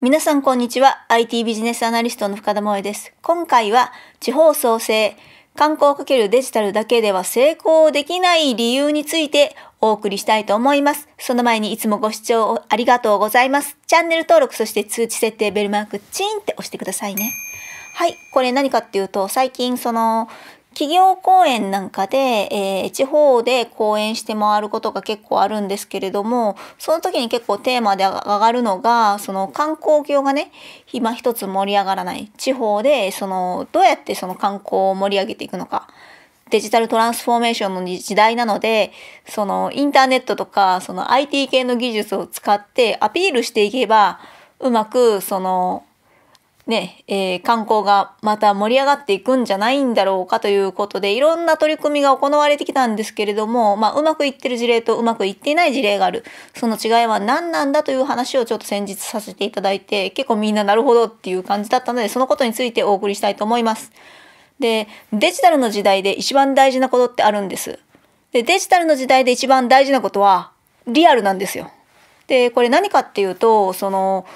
皆さんこんにちは。IT ビジネスアナリストの深田萌です。今回は地方創生、観光かけるデジタルだけでは成功できない理由についてお送りしたいと思います。その前にいつもご視聴ありがとうございます。チャンネル登録、そして通知設定ベルマークチーンって押してくださいね。はい。これ何かっていうと、最近その企業公演なんかで、えー、地方で講演して回ることが結構あるんですけれどもその時に結構テーマで上がるのがその観光業がね今一つ盛り上がらない地方でそのどうやってその観光を盛り上げていくのかデジタルトランスフォーメーションの時代なのでそのインターネットとかその IT 系の技術を使ってアピールしていけばうまくそのね、えー、観光がまた盛り上がっていくんじゃないんだろうかということで、いろんな取り組みが行われてきたんですけれども、まあ、うまくいってる事例とうまくいっていない事例がある。その違いは何なんだという話をちょっと先日させていただいて、結構みんななるほどっていう感じだったので、そのことについてお送りしたいと思います。で、デジタルの時代で一番大事なことってあるんです。で、デジタルの時代で一番大事なことは、リアルなんですよ。で、これ何かっていうと、その、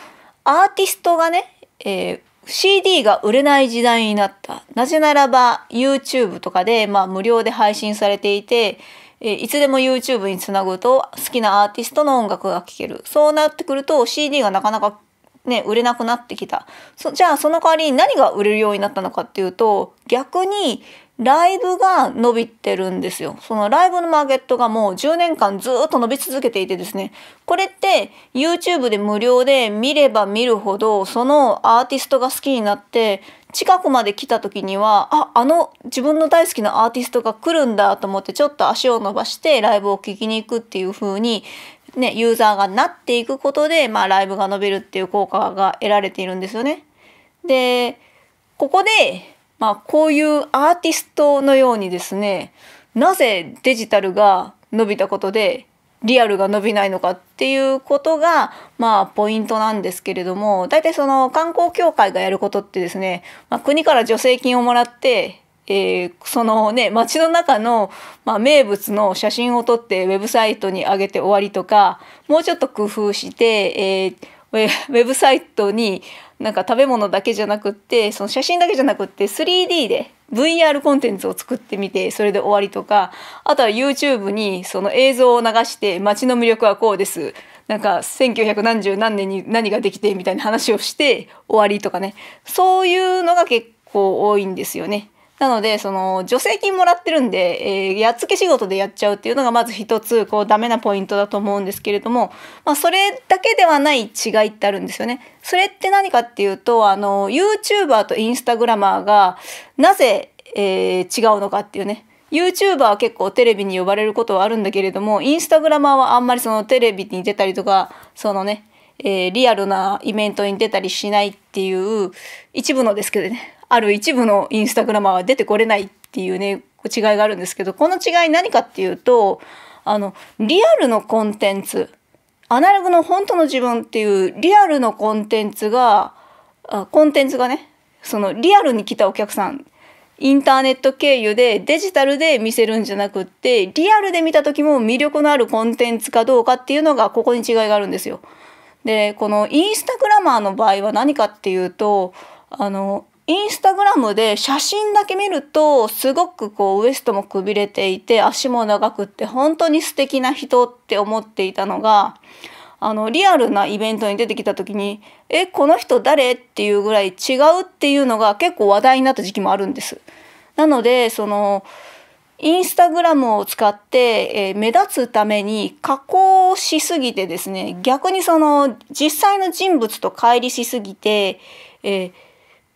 アーティストがね、えー、CD が売れない時代になった。なぜならば YouTube とかで、まあ、無料で配信されていて、えいつでも YouTube につなぐと好きなアーティストの音楽が聴ける。そうなってくると CD がなかなかね、売れなくなってきた。じゃあその代わりに何が売れるようになったのかっていうと、逆にライブが伸びてるんですよ。そのライブのマーケットがもう10年間ずっと伸び続けていてですね、これって YouTube で無料で見れば見るほど、そのアーティストが好きになって、近くまで来た時には、あ、あの自分の大好きなアーティストが来るんだと思ってちょっと足を伸ばしてライブを聴きに行くっていう風に、ね、ユーザーがなっていくことで、まあライブが伸びるっていう効果が得られているんですよね。で、ここでまあ、こういうアーティストのようにですねなぜデジタルが伸びたことでリアルが伸びないのかっていうことが、まあ、ポイントなんですけれども、大体その観光協会がやることってですね、まあ、国から助成金をもらって、えー、そのね、街の中の、まあ、名物の写真を撮ってウェブサイトに上げて終わりとか、もうちょっと工夫して、えーウェブサイトになんか食べ物だけじゃなくってその写真だけじゃなくって 3D で VR コンテンツを作ってみてそれで終わりとかあとは YouTube にその映像を流して街の魅力はこうですなんか1 9 7 0何十何年に何ができてみたいな話をして終わりとかねそういうのが結構多いんですよね。なので、その、助成金もらってるんで、えー、やっつけ仕事でやっちゃうっていうのがまず一つ、こう、ダメなポイントだと思うんですけれども、まあ、それだけではない違いってあるんですよね。それって何かっていうと、あの、YouTuber と Instagrammer が、なぜ、えー、違うのかっていうね。YouTuber は結構テレビに呼ばれることはあるんだけれども、i インス a グ m e r はあんまりそのテレビに出たりとか、そのね、えー、リアルなイベントに出たりしないっていう一部のですけどねある一部のインスタグラマーは出てこれないっていうね違いがあるんですけどこの違い何かっていうとあのリアルのコンテンツアナログの本当の自分っていうリアルのコンテンツがコンテンツがねそのリアルに来たお客さんインターネット経由でデジタルで見せるんじゃなくってリアルで見た時も魅力のあるコンテンツかどうかっていうのがここに違いがあるんですよ。でこのインスタグラマーの場合は何かっていうとあのインスタグラムで写真だけ見るとすごくこうウエストもくびれていて足も長くって本当に素敵な人って思っていたのがあのリアルなイベントに出てきた時に「えこの人誰?」っていうぐらい違うっていうのが結構話題になった時期もあるんです。なのでそのインスタグラムを使って、えー、目立つために加工しすぎてですね逆にその実際の人物と乖離しすぎて、えー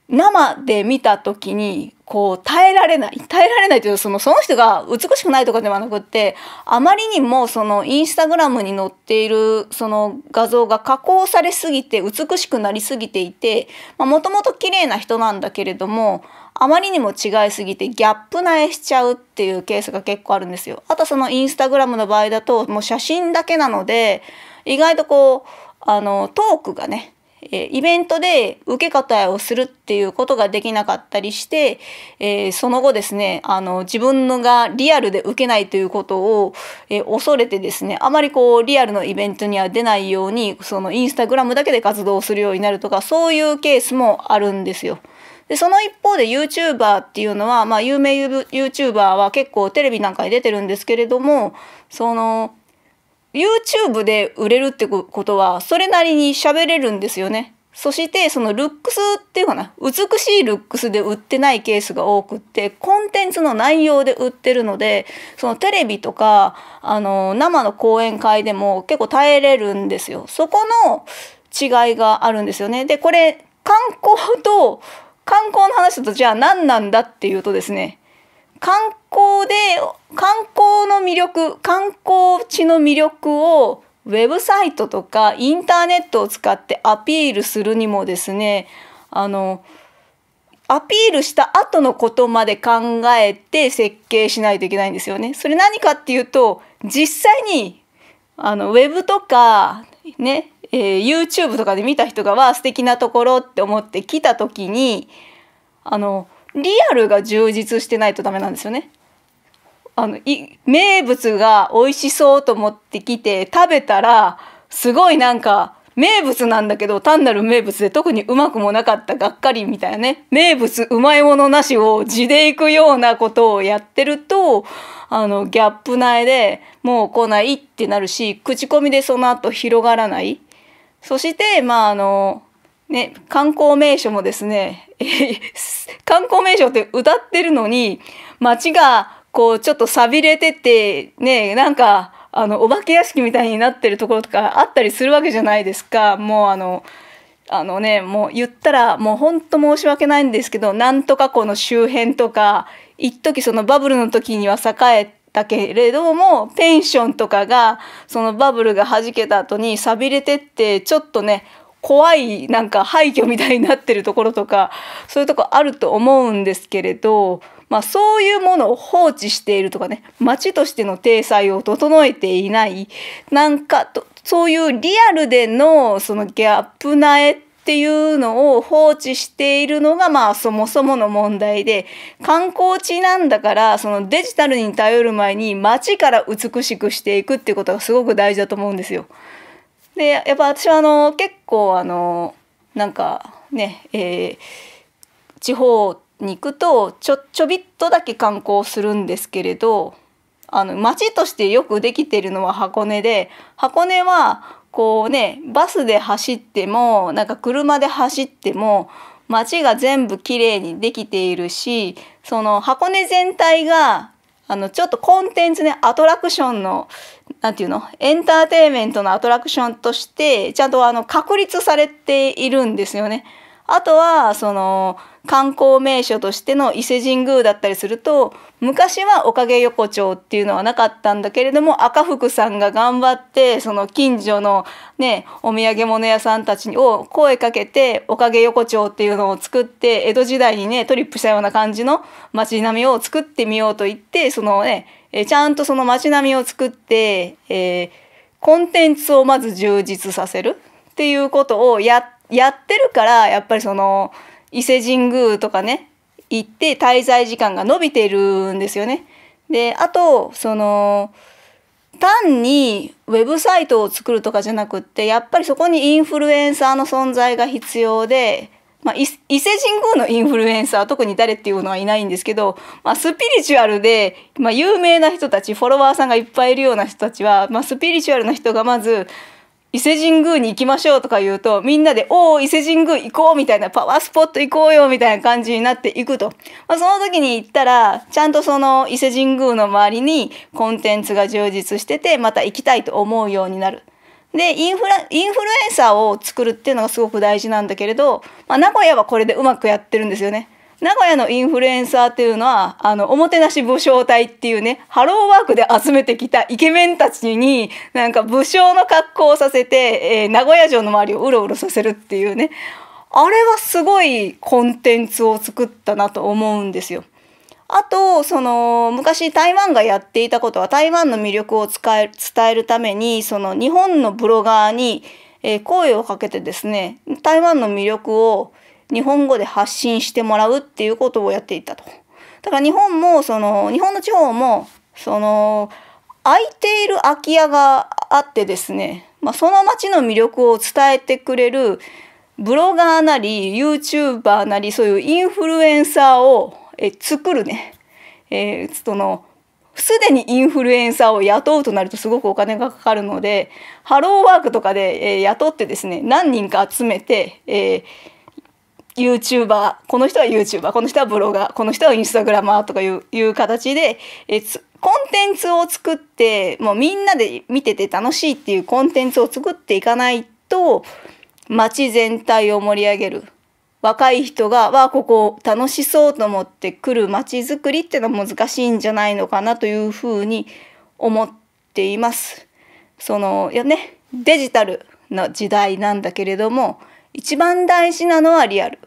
生で見た時にこう耐えられない耐えられないというそのその人が美しくないとかではなくってあまりにもそのインスタグラムに載っているその画像が加工されすぎて美しくなりすぎていてもともと綺麗な人なんだけれどもあまりにも違いすぎてギャップなえしちゃうっていうケースが結構あるんですよ。あとそのインスタグラムの場合だともう写真だけなので意外とこうあのトークがねえイベントで受け答えをするっていうことができなかったりして、えー、その後ですねあの自分のがリアルで受けないということを、えー、恐れてですねあまりこうリアルのイベントには出ないようにそのインスタグラムだけで活動するようになるとかそういうケースもあるんですよ。でその一方で YouTuber っていうのは、まあ、有名 YouTuber は結構テレビなんかに出てるんですけれどもその YouTube で売れるってことはそれなりに喋れるんですよね。そしてそのルックスっていうかな美しいルックスで売ってないケースが多くってコンテンツの内容で売ってるのでそのテレビとかあの生の講演会でも結構耐えれるんですよ。そこの違いがあるんですよね。でこれ観光と観光の話だとじゃあ何なんだっていうとですね観光で観光の魅力観光地の魅力をウェブサイトとかインターネットを使ってアピールするにもですねあのアピールした後のことまで考えて設計しないといけないんですよね。それ何かっていうと実際にあのウェブとかね、えー、YouTube とかで見た人がわあ素敵なところって思って来た時にあのリアルが充実してないとダメなんですよね。あのい名物が美味しそうと思ってきて食べたらすごいなんか名物なんだけど単なる名物で特にうまくもなかったがっかりみたいなね名物うまいものなしを地でいくようなことをやってるとあのギャップ内でもう来ないってなるし口コミでその後広がらないそしてまああのね観光名所もですね観光名所って歌ってるのに、街がこうちょっと錆びれてて、ね、なんか、あの、お化け屋敷みたいになってるところとかあったりするわけじゃないですか。もうあの、あのね、もう言ったら、もうほんと申し訳ないんですけど、なんとかこの周辺とか、一時そのバブルの時には栄えたけれども、ペンションとかが、そのバブルが弾けた後に錆びれてって、ちょっとね、怖いなんか廃墟みたいになってるところとかそういうとこあると思うんですけれど、まあ、そういうものを放置しているとかね町としての体裁を整えていないなんかとそういうリアルでのそのギャップ苗っていうのを放置しているのがまあそもそもの問題で観光地なんだからそのデジタルに頼る前に街から美しくしていくっていうことがすごく大事だと思うんですよ。でやっぱ私はあの結構あのなんかね、えー、地方に行くとちょちょびっとだけ観光するんですけれどあの町としてよくできてるのは箱根で箱根はこうねバスで走ってもなんか車で走っても町が全部きれいにできているしその箱根全体があのちょっとコンテンツねアトラクションの何て言うのエンターテインメントのアトラクションとしてちゃんとあの確立されているんですよね。あとはその観光名所としての伊勢神宮だったりすると昔はおかげ横丁っていうのはなかったんだけれども赤福さんが頑張ってその近所のねお土産物屋さんたちを声かけておかげ横丁っていうのを作って江戸時代にねトリップしたような感じの街並みを作ってみようと言ってそのねちゃんとその街並みを作って、えー、コンテンツをまず充実させるっていうことをやってやってるからやっぱりその伊勢神宮とかね行って滞在時間が伸びてるんですよね。であとその単にウェブサイトを作るとかじゃなくってやっぱりそこにインフルエンサーの存在が必要で、まあ、伊勢神宮のインフルエンサー特に誰っていうのはいないんですけど、まあ、スピリチュアルで、まあ、有名な人たちフォロワーさんがいっぱいいるような人たちは、まあ、スピリチュアルな人がまず伊勢神宮に行きましょうとか言うと、みんなで、おお、伊勢神宮行こうみたいな、パワースポット行こうよみたいな感じになっていくと。まあ、その時に行ったら、ちゃんとその伊勢神宮の周りにコンテンツが充実してて、また行きたいと思うようになる。でインフラインフルエンサーを作るっていうのがすごく大事なんだけれど、まあ、名古屋はこれでうまくやってるんですよね。名古屋のインフルエンサーっていうのはあのおもてなし武将隊っていうねハローワークで集めてきたイケメンたちになんか武将の格好をさせて、えー、名古屋城の周りをうろうろさせるっていうねあれはすごいコンテンツを作ったなと思うんですよ。あとその昔台湾がやっていたことは台湾の魅力を使え伝えるためにその日本のブロガーに、えー、声をかけてですね台湾の魅力を日本語で発信してもらうっていうことをやっていたと。だから日本もその日本の地方もその空いている空き家があってですね、まあ、その町の魅力を伝えてくれるブロガーなり YouTuber なりそういうインフルエンサーをえ作るね、えー、そのすでにインフルエンサーを雇うとなるとすごくお金がかかるのでハローワークとかで、えー、雇ってですね何人か集めて、えー、YouTuber この人は YouTuber この人はブロガーこの人はインスタグラマーとかいういう形でえコンテンツを作ってもうみんなで見てて楽しいっていうコンテンツを作っていかないと街全体を盛り上げる若い人が「わあここ楽しそう」と思って来る街づくりってのは難しいんじゃないのかなというふうに思っています。そのいやねデジタルの時代なんだけれども一番大事なのはリアル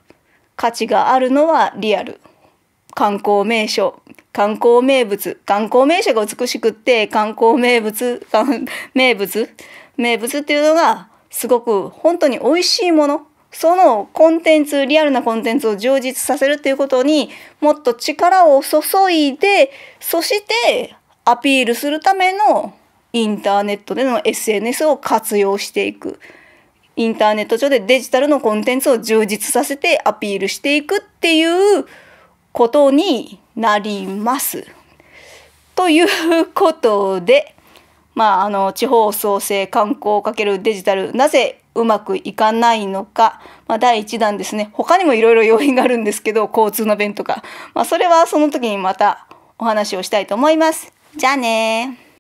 価値があるのはリアル観光名所観光名物観光名所が美しくって観光名物名物名物っていうのがすごく本当に美味しいものそのコンテンツリアルなコンテンツを充実させるっていうことにもっと力を注いでそしてアピールするためのインターネットでの SNS を活用していく。インターネット上でデジタルのコンテンツを充実させてアピールしていくっていうことになります。ということで、まあ、あの地方創生観光×デジタルなぜうまくいかないのか、まあ、第1弾ですね他にもいろいろ要因があるんですけど交通の便とか、まあ、それはその時にまたお話をしたいと思います。じゃあね